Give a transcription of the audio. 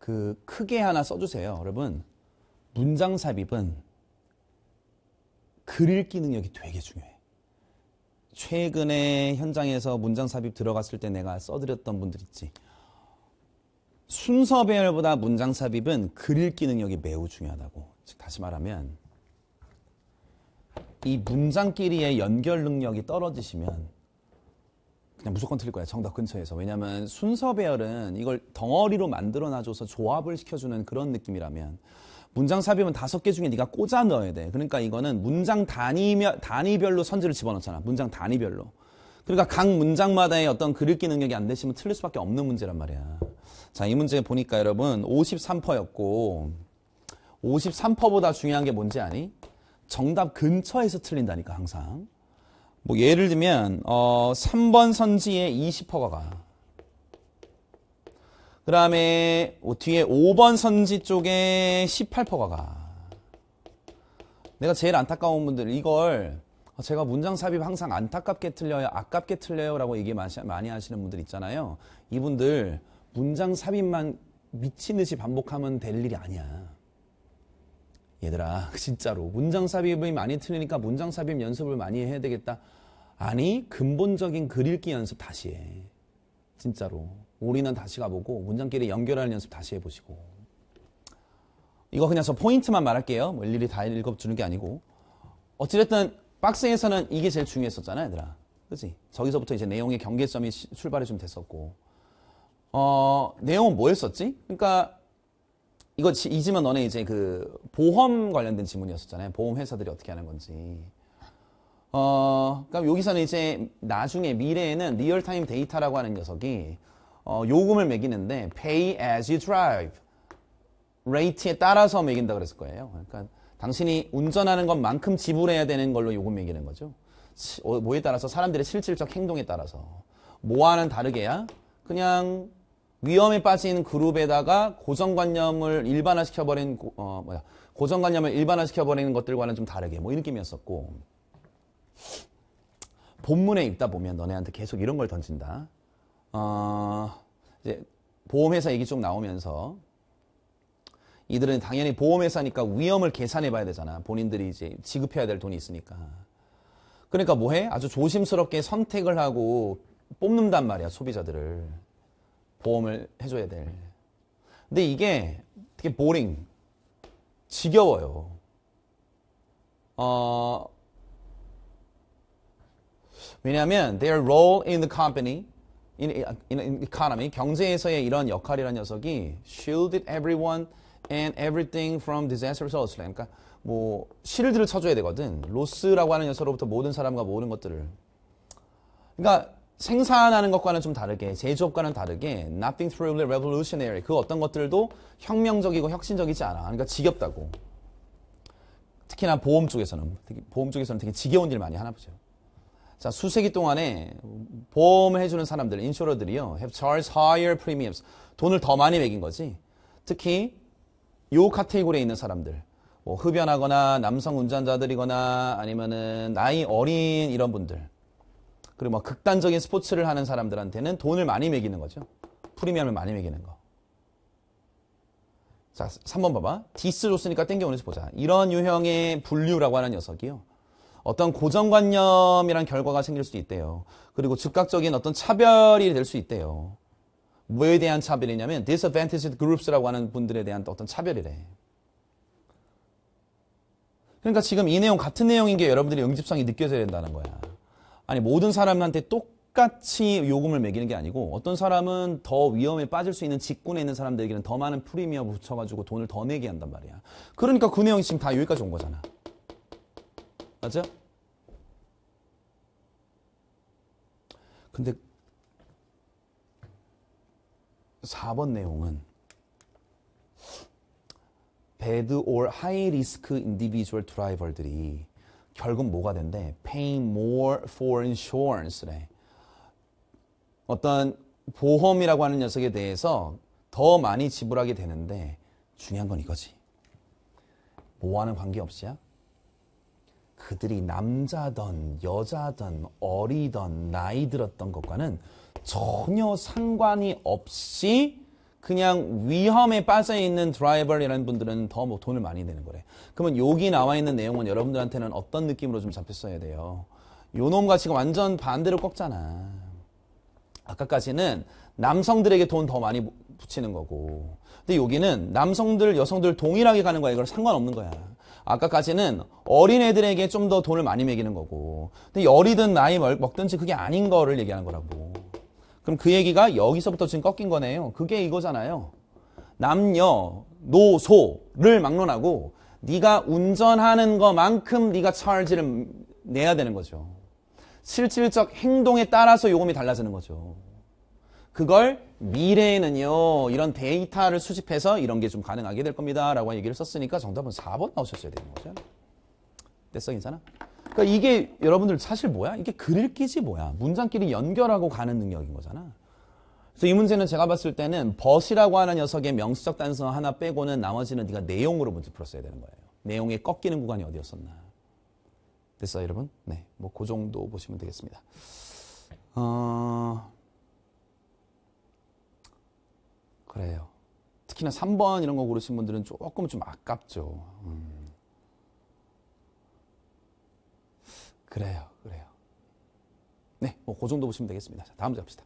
그 크게 하나 써주세요. 여러분 문장 삽입은 글 읽기 능력이 되게 중요해. 최근에 현장에서 문장 삽입 들어갔을 때 내가 써드렸던 분들 있지. 순서 배열보다 문장 삽입은 글 읽기 능력이 매우 중요하다고. 즉 다시 말하면 이 문장끼리의 연결 능력이 떨어지시면 그냥 무조건 틀릴 거야. 정답 근처에서. 왜냐면 하 순서 배열은 이걸 덩어리로 만들어 놔줘서 조합을 시켜주는 그런 느낌이라면 문장 삽입은 다섯 개 중에 네가 꽂아 넣어야 돼. 그러니까 이거는 문장 단위며, 단위별로 선지를 집어넣잖아. 문장 단위별로. 그러니까 각 문장마다의 어떤 글읽기 능력이 안 되시면 틀릴 수밖에 없는 문제란 말이야. 자, 이 문제 보니까 여러분 53%였고 퍼 53%보다 퍼 중요한 게 뭔지 아니? 정답 근처에서 틀린다니까 항상. 뭐 예를 들면 어 3번 선지에 20%가 가. 그 다음에 뒤에 5번 선지 쪽에 18%가 가. 내가 제일 안타까운 분들 이걸 제가 문장 삽입 항상 안타깝게 틀려요 아깝게 틀려요 라고 얘기 많이 하시는 분들 있잖아요 이분들 문장 삽입만 미친 듯이 반복하면 될 일이 아니야 얘들아 진짜로 문장삽입이 많이 틀리니까 문장삽입 연습을 많이 해야 되겠다. 아니 근본적인 글읽기 연습 다시 해. 진짜로. 우리는 다시 가보고 문장끼리 연결하는 연습 다시 해보시고. 이거 그냥 저 포인트만 말할게요. 뭐 일일이 다 읽어주는 게 아니고. 어찌됐든 박스에서는 이게 제일 중요했었잖아 얘들아. 그지 저기서부터 이제 내용의 경계점이 출발이 좀 됐었고. 어, 내용은 뭐였었지? 그러니까 이거 지, 잊으면 너네 이제 그 보험 관련된 질문이었었잖아요 보험 회사들이 어떻게 하는 건지. 어, 그럼 그러니까 여기서는 이제 나중에 미래에는 리얼타임 데이터라고 하는 녀석이 어, 요금을 매기는데 pay as you drive 레이트에 따라서 매긴다 그랬을 거예요. 그러니까 당신이 운전하는 것만큼 지불해야 되는 걸로 요금 매기는 거죠. 어, 뭐에 따라서 사람들의 실질적 행동에 따라서 뭐와는 다르게야 그냥 위험에 빠진 그룹에다가 고정관념을 일반화시켜버린 어, 뭐야 고정관념을 일반화시켜버리는 것들과는 좀 다르게 뭐이런 느낌이었었고 본문에 읽다 보면 너네한테 계속 이런 걸 던진다. 어, 이제 보험회사 얘기 쭉 나오면서 이들은 당연히 보험회사니까 위험을 계산해 봐야 되잖아. 본인들이 이제 지급해야 될 돈이 있으니까. 그러니까 뭐해? 아주 조심스럽게 선택을 하고 뽑는단 말이야 소비자들을. 보험을 해줘야 될. 근데 이게 되게 보링, 지겨워요. 어, 왜냐하면 their role in the company, in, in, in economy, 경제에서의 이런 역할이라는 녀석이 shielded everyone and everything from disastrous loss. 그러니까 뭐 실드를 쳐줘야 되거든. 로스라고 하는 녀석으로부터 모든 사람과 모든 것들을. 그러니까 생산하는 것과는 좀 다르게 제조업과는 다르게 nothing truly revolutionary 그 어떤 것들도 혁명적이고 혁신적이지 않아 그러니까 지겹다고 특히나 보험 쪽에서는 보험 쪽에서는 되게 지겨운 일을 많이 하나 보죠 자 수세기 동안에 보험을 해주는 사람들 인쇼러들이요 have charged higher premiums 돈을 더 많이 매긴 거지 특히 요 카테고리에 있는 사람들 뭐 흡연하거나 남성 운전자들이거나 아니면은 나이 어린 이런 분들 그리고 뭐 극단적인 스포츠를 하는 사람들한테는 돈을 많이 매기는 거죠. 프리미엄을 많이 매기는 거. 자, 3번 봐봐. 디스 줬으니까 땡겨오는지 보자. 이런 유형의 분류라고 하는 녀석이요. 어떤 고정관념이란 결과가 생길 수 있대요. 그리고 즉각적인 어떤 차별이 될 수 있대요. 뭐에 대한 차별이냐면 disadvantaged groups라고 하는 분들에 대한 어떤 차별이래. 그러니까 지금 이 내용 같은 내용인 게 여러분들이 응집성이 느껴져야 된다는 거야. 아니 모든 사람한테 똑같이 요금을 매기는 게 아니고 어떤 사람은 더 위험에 빠질 수 있는 직군에 있는 사람들에게는 더 많은 프리미엄 붙여가지고 돈을 더 내게 한단 말이야. 그러니까 그 내용이 지금 다 여기까지 온 거잖아. 맞아? 근데 4번 내용은 bad or high risk individual driver들이 결국 뭐가 된대? Pay more for insurance래. 어떤 보험이라고 하는 녀석에 대해서 더 많이 지불하게 되는데 중요한 건 이거지. 뭐와는 관계없이야? 그들이 남자든 여자든 어리든 나이 들었던 것과는 전혀 상관이 없이 그냥 위험에 빠져 있는 드라이버라는 분들은 더 뭐 돈을 많이 내는 거래. 그러면 여기 나와 있는 내용은 여러분들한테는 어떤 느낌으로 좀 잡혔어야 돼요. 요놈과 지금 완전 반대로 꺾잖아. 아까까지는 남성들에게 돈 더 많이 붙이는 거고. 근데 여기는 남성들, 여성들 동일하게 가는 거야. 이걸 상관없는 거야. 아까까지는 어린애들에게 좀 더 돈을 많이 매기는 거고. 근데 열이든 나이 먹든지 그게 아닌 거를 얘기하는 거라고. 그럼 그 얘기가 여기서부터 지금 꺾인 거네요. 그게 이거잖아요. 남녀, 노소를 막론하고 네가 운전하는 것만큼 네가 차지를 내야 되는 거죠. 실질적 행동에 따라서 요금이 달라지는 거죠. 그걸 미래에는요 이런 데이터를 수집해서 이런 게 좀 가능하게 될 겁니다 라고 얘기를 썼으니까 정답은 4번 나오셨어야 되는 거죠 됐어 괜찮아? 그러니까 이게 여러분들 사실 뭐야? 이게 글읽기지 뭐야? 문장끼리 연결하고 가는 능력인 거잖아. 그래서 이 문제는 제가 봤을 때는 벗이라고 하는 녀석의 명수적 단서 하나 빼고는 나머지는 네가 내용으로 문제 풀었어야 되는 거예요. 내용의 꺾이는 구간이 어디였었나. 됐어요, 여러분? 네. 뭐, 그 정도 보시면 되겠습니다. 어... 그래요. 특히나 3번 이런 거 고르신 분들은 조금 좀 아깝죠. 음. 그래요. 그래요. 네, 뭐그 정도 보시면 되겠습니다. 자, 다음 주에 갑시다.